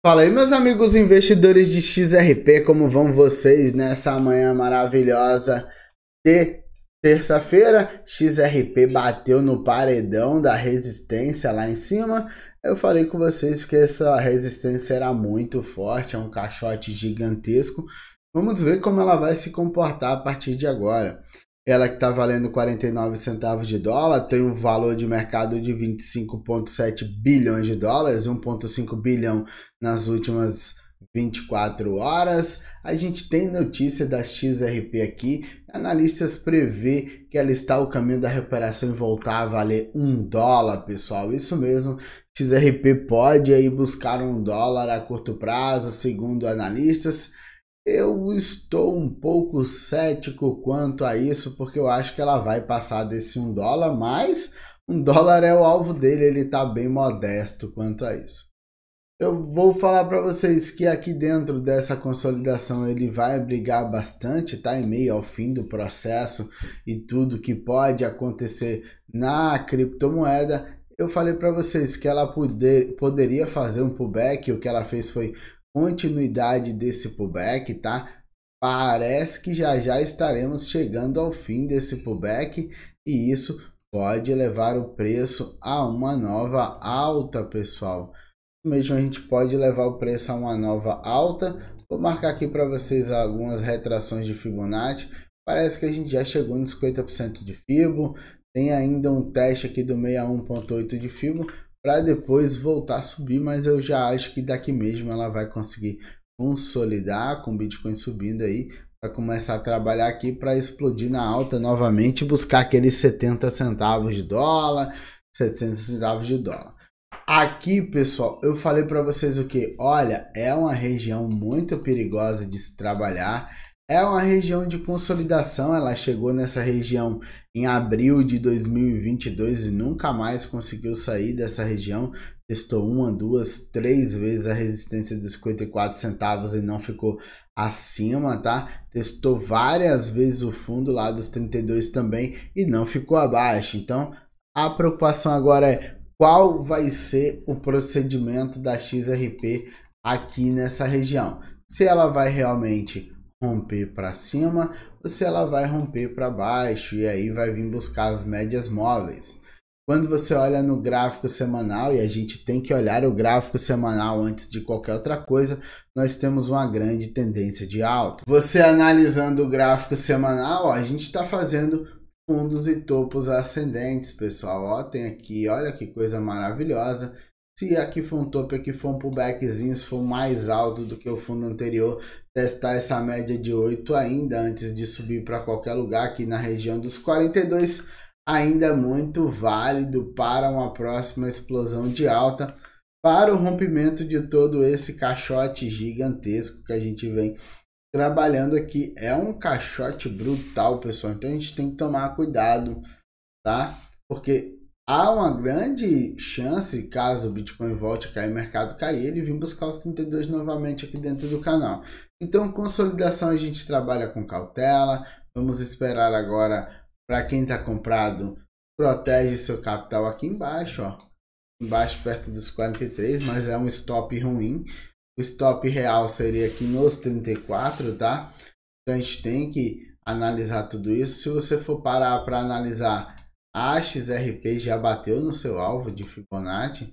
Fala aí, meus amigos investidores de XRP, como vão vocês nessa manhã maravilhosa de terça-feira? XRP bateu no paredão da resistência lá em cima. Eu falei com vocês que essa resistência era muito forte, é um caixote gigantesco. Vamos ver como ela vai se comportar a partir de agora ela que está valendo 49 centavos de dólar, tem um valor de mercado de 25,7 bilhões de dólares, 1,5 bilhão nas últimas 24 horas. A gente tem notícia da XRP aqui. Analistas prevê que ela está o caminho da recuperação e voltar a valer um dólar, pessoal. Isso mesmo. XRP pode aí buscar um dólar a curto prazo, segundo analistas. Eu estou um pouco cético quanto a isso, porque eu acho que ela vai passar desse um dólar, mas um dólar é o alvo dele, ele está bem modesto quanto a isso. Eu vou falar para vocês que aqui dentro dessa consolidação ele vai brigar bastante, tá? Em meio ao fim do processo e tudo que pode acontecer na criptomoeda, eu falei para vocês que ela poder, poderia fazer um pullback, o que ela fez foi continuidade desse pullback, tá? Parece que já já estaremos chegando ao fim desse pullback e isso pode levar o preço a uma nova alta, pessoal. Mesmo a gente pode levar o preço a uma nova alta. Vou marcar aqui para vocês algumas retrações de Fibonacci. Parece que a gente já chegou nos 50% de Fibo. Tem ainda um teste aqui do 61.8 de Fibo, para depois voltar a subir, mas eu já acho que daqui mesmo ela vai conseguir consolidar com o Bitcoin subindo aí, para começar a trabalhar aqui para explodir na alta novamente, buscar aqueles 70 centavos de dólar, 70 centavos de dólar. Aqui, pessoal, eu falei para vocês o que? Olha, é uma região muito perigosa de se trabalhar é uma região de consolidação, ela chegou nessa região em abril de 2022 e nunca mais conseguiu sair dessa região. Testou uma, duas, três vezes a resistência de 54 centavos e não ficou acima, tá? Testou várias vezes o fundo lá dos 32 também e não ficou abaixo. Então, a preocupação agora é qual vai ser o procedimento da XRP aqui nessa região. Se ela vai realmente romper para cima ou se ela vai romper para baixo e aí vai vir buscar as médias móveis. Quando você olha no gráfico semanal, e a gente tem que olhar o gráfico semanal antes de qualquer outra coisa, nós temos uma grande tendência de alta. Você analisando o gráfico semanal, ó, a gente está fazendo fundos e topos ascendentes, pessoal. Ó, tem aqui, olha que coisa maravilhosa. Se aqui for um topo, aqui for um pullbackzinho, se for mais alto do que o fundo anterior, testar essa média de 8 ainda antes de subir para qualquer lugar aqui na região dos 42, ainda muito válido para uma próxima explosão de alta, para o rompimento de todo esse caixote gigantesco que a gente vem trabalhando aqui. É um caixote brutal, pessoal, então a gente tem que tomar cuidado, tá? Porque há uma grande chance, caso o Bitcoin volte a cair, o mercado cair, ele vir buscar os 32 novamente aqui dentro do canal. Então, consolidação a gente trabalha com cautela, vamos esperar agora para quem está comprado, protege seu capital aqui embaixo, ó. Embaixo perto dos 43, mas é um stop ruim. O stop real seria aqui nos 34, tá? Então a gente tem que analisar tudo isso. Se você for parar para analisar a XRP já bateu no seu alvo de Fibonacci.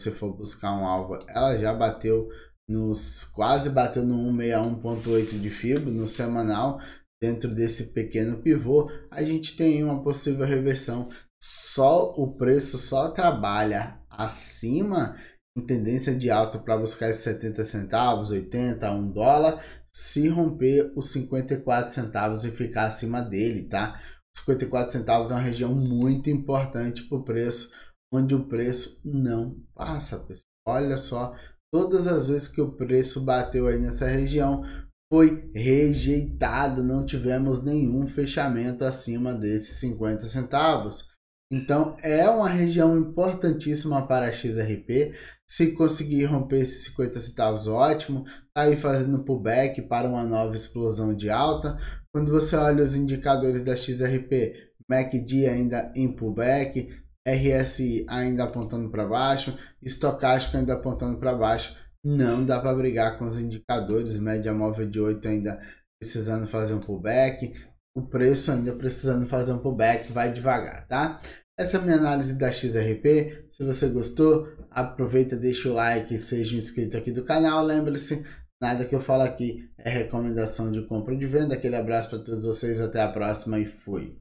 Se você for buscar um alvo, ela já bateu nos quase bateu no 161.8 de FIBO no semanal. Dentro desse pequeno pivô, a gente tem uma possível reversão. Só o preço só trabalha acima em tendência de alta para buscar esses 70 centavos, 80, 1 dólar, se romper os 54 centavos e ficar acima dele, tá? 54 centavos é uma região muito importante para o preço, onde o preço não passa, pessoal. Olha só, todas as vezes que o preço bateu aí nessa região, foi rejeitado, não tivemos nenhum fechamento acima desses 50 centavos. Então é uma região importantíssima para a XRP. Se conseguir romper esses 50 centavos, ótimo. Está aí fazendo pullback para uma nova explosão de alta. Quando você olha os indicadores da XRP, MACD ainda em pullback, RSI ainda apontando para baixo, estocástico ainda apontando para baixo. Não dá para brigar com os indicadores, média móvel de 8 ainda precisando fazer um pullback, o preço ainda precisando fazer um pullback, vai devagar, tá? Essa é a minha análise da XRP. Se você gostou, aproveita, deixa o like, seja inscrito aqui do canal. Lembre-se, nada que eu falo aqui é recomendação de compra ou de venda. Aquele abraço para todos vocês, até a próxima e fui.